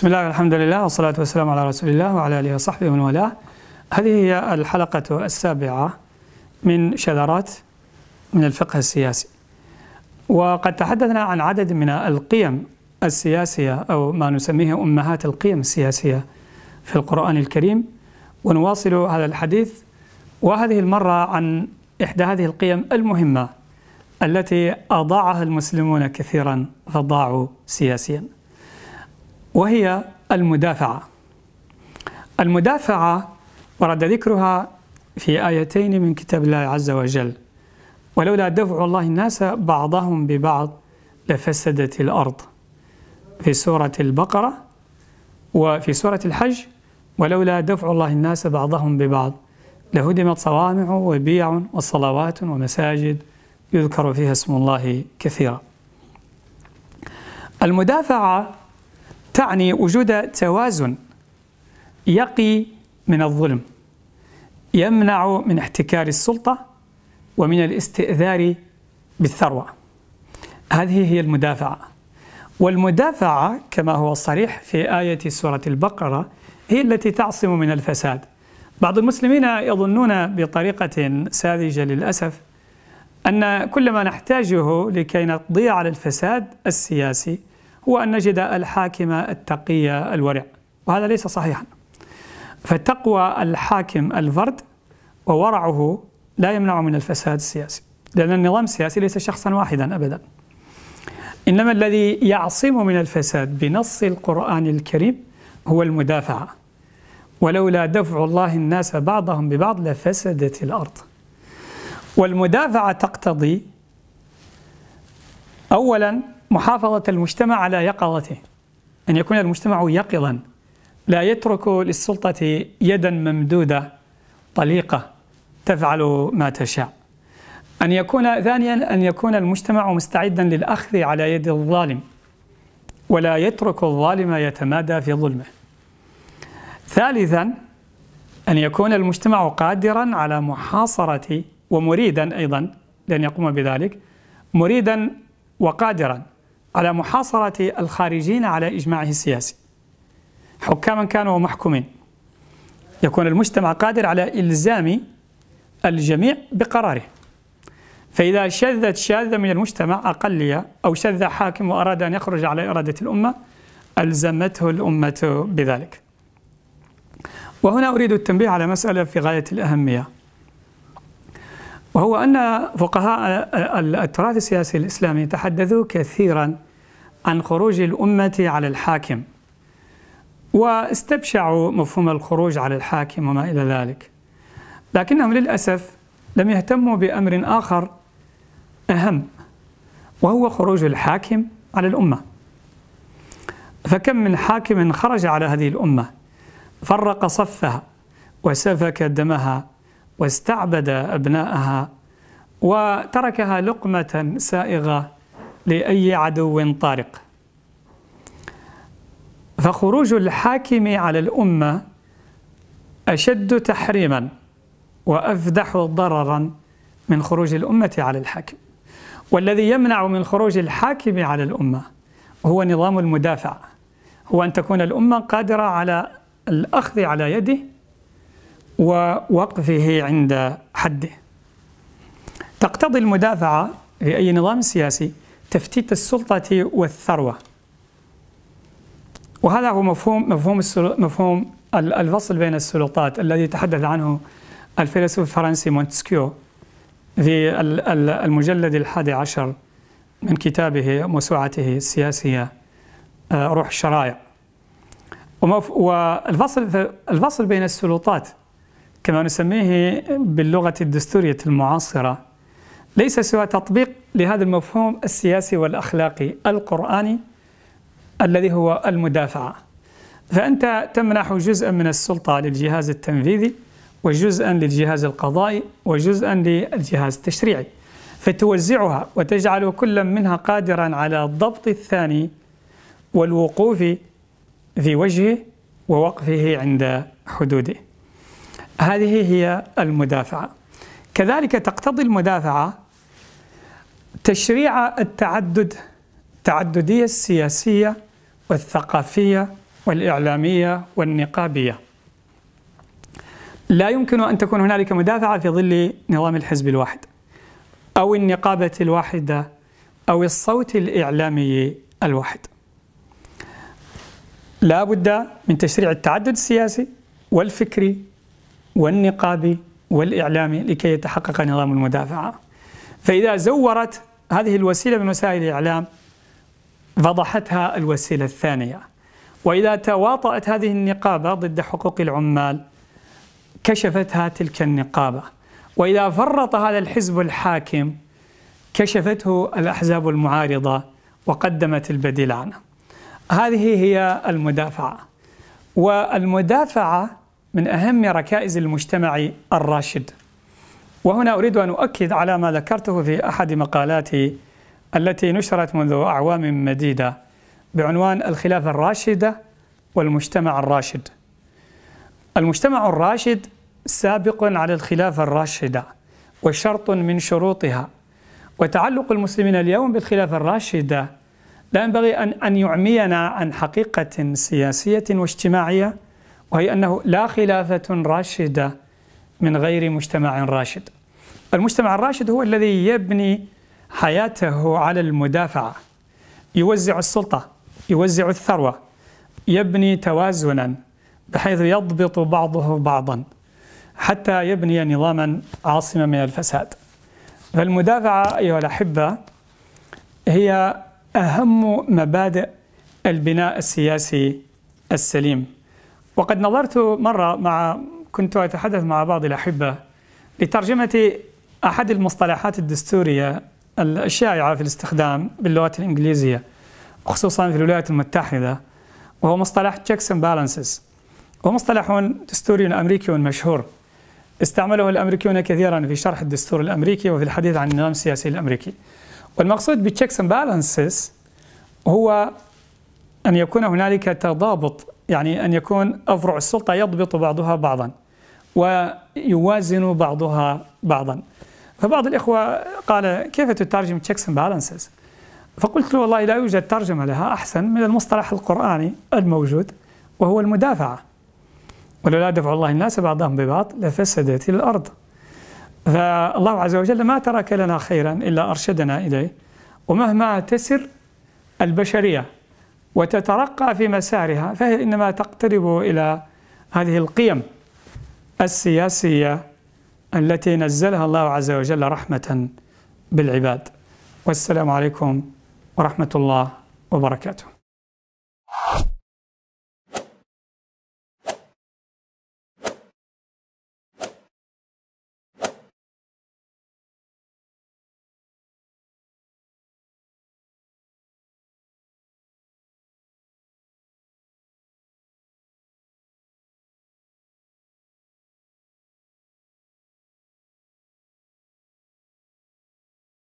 بسم الله والحمد لله والصلاة والسلام على رسول الله وعلى آله وصحبه ومن والاه هذه هي الحلقة السابعة من شذرات من الفقه السياسي وقد تحدثنا عن عدد من القيم السياسية أو ما نسميه أمهات القيم السياسية في القرآن الكريم ونواصل هذا الحديث وهذه المرة عن إحدى هذه القيم المهمة التي أضاعها المسلمون كثيرا فضاعوا سياسيا وهي المدافعة المدافعة ورد ذكرها في آيتين من كتاب الله عز وجل ولولا دفع الله الناس بعضهم ببعض لفسدت الأرض في سورة البقرة وفي سورة الحج ولولا دفع الله الناس بعضهم ببعض لهدمت صوامع وبيع وصلوات ومساجد يذكر فيها اسم الله كثيرا المدافعة تعني وجود توازن يقي من الظلم يمنع من احتكار السلطة ومن الاستئذار بالثروة هذه هي المدافعة والمدافعة كما هو صريح في آية سورة البقرة هي التي تعصم من الفساد بعض المسلمين يظنون بطريقة ساذجة للأسف أن كل ما نحتاجه لكي نقضي على الفساد السياسي هو أن نجد الحاكم التقي الورع وهذا ليس صحيحا فتقوى الحاكم الفرد وورعه لا يمنع من الفساد السياسي لأن النظام السياسي ليس شخصا واحدا أبدا إنما الذي يعصم من الفساد بنص القرآن الكريم هو المدافعة ولولا دفع الله الناس بعضهم ببعض لفسدت الأرض والمدافعة تقتضي أولا محافظة المجتمع على يقظته أن يكون المجتمع يقظا لا يترك للسلطة يدا ممدودة طليقة تفعل ما تشاء أن يكون ثانيا أن يكون المجتمع مستعدا للأخذ على يد الظالم ولا يترك الظالم يتمادى في ظلمه ثالثا أن يكون المجتمع قادرا على محاصرة ومريدا أيضا لأن يقوم بذلك مريدا وقادرا على محاصرة الخارجين على إجماعه السياسي حكاما كانوا ومحكومين يكون المجتمع قادر على إلزام الجميع بقراره فإذا شذت شاذة من المجتمع أقلية أو شذ حاكم وأراد أن يخرج على إرادة الأمة ألزمته الأمة بذلك وهنا أريد التنبيه على مسألة في غاية الأهمية وهو أن فقهاء التراث السياسي الإسلامي تحدثوا كثيرا عن خروج الأمة على الحاكم واستبشعوا مفهوم الخروج على الحاكم وما إلى ذلك لكنهم للأسف لم يهتموا بأمر آخر أهم وهو خروج الحاكم على الأمة فكم من حاكم خرج على هذه الأمة فرق صفها وسفك دمها واستعبد أبناءها وتركها لقمة سائغة لأي عدو طارق فخروج الحاكم على الأمة أشد تحريما وأفدح ضررا من خروج الأمة على الحاكم والذي يمنع من خروج الحاكم على الأمة هو نظام المدافع هو أن تكون الأمة قادرة على الأخذ على يده ووقفه عند حده تقتضي المدافعة في أي نظام سياسي تفتيت السلطة والثروة وهذا هو مفهوم مفهوم مفهوم الفصل بين السلطات الذي تحدث عنه الفيلسوف الفرنسي مونتسكيو في المجلد الحادي عشر من كتابه موسوعته السياسية آه، روح الشرائع والفصل الفصل بين السلطات كما نسميه باللغة الدستورية المعاصرة ليس سوى تطبيق لهذا المفهوم السياسي والأخلاقي القرآني الذي هو المدافعة فأنت تمنح جزءا من السلطة للجهاز التنفيذي وجزءا للجهاز القضائي وجزءا للجهاز التشريعي فتوزعها وتجعل كل منها قادرا على ضبط الثاني والوقوف في وجهه ووقفه عند حدوده هذه هي المدافعة كذلك تقتضي المدافعة تشريع التعدد التعددية السياسية والثقافية والإعلامية والنقابية لا يمكن أن تكون هنالك مدافعة في ظل نظام الحزب الواحد أو النقابة الواحدة أو الصوت الإعلامي الواحد لا بد من تشريع التعدد السياسي والفكري والنقاب والإعلام لكي يتحقق نظام المدافعة فإذا زورت هذه الوسيلة من وسائل الإعلام فضحتها الوسيلة الثانية وإذا تواطأت هذه النقابة ضد حقوق العمال كشفتها تلك النقابة وإذا فرط هذا الحزب الحاكم كشفته الأحزاب المعارضة وقدمت البديل عنه هذه هي المدافعة والمدافعة من أهم ركائز المجتمع الراشد وهنا أريد أن أؤكد على ما ذكرته في أحد مقالاتي التي نشرت منذ أعوام مديدة بعنوان الخلافة الراشدة والمجتمع الراشد المجتمع الراشد سابق على الخلافة الراشدة وشرط من شروطها وتعلق المسلمين اليوم بالخلافة الراشدة لا ينبغي أن يعمينا عن حقيقة سياسية واجتماعية وهي أنه لا خلافة راشدة من غير مجتمع راشد المجتمع الراشد هو الذي يبني حياته على المدافعة يوزع السلطة يوزع الثروة يبني توازنا بحيث يضبط بعضه بعضا حتى يبني نظاما عاصما من الفساد فالمدافعة أيها الأحبة هي أهم مبادئ البناء السياسي السليم وقد نظرت مرة مع كنت أتحدث مع بعض الأحبة لترجمة أحد المصطلحات الدستورية الشائعة في الاستخدام باللغة الإنجليزية خصوصا في الولايات المتحدة وهو مصطلح checks and balances هو مصطلح دستوري أمريكي مشهور استعمله الأمريكيون كثيرا في شرح الدستور الأمريكي وفي الحديث عن النظام السياسي الأمريكي والمقصود بالchecks and balances هو أن يكون هنالك تضابط يعني أن يكون أفرع السلطة يضبط بعضها بعضا ويوازن بعضها بعضا فبعض الإخوة قال كيف تترجم checks and balances فقلت له والله لا يوجد ترجمة لها أحسن من المصطلح القرآني الموجود وهو المدافعة ولولا دفع الله الناس بعضهم ببعض لفسدت الأرض فالله عز وجل ما ترك لنا خيرا إلا أرشدنا إليه ومهما تسر البشرية وتترقى في مسارها فهي إنما تقترب إلى هذه القيم السياسية التي نزلها الله عز وجل رحمة بالعباد والسلام عليكم ورحمة الله وبركاته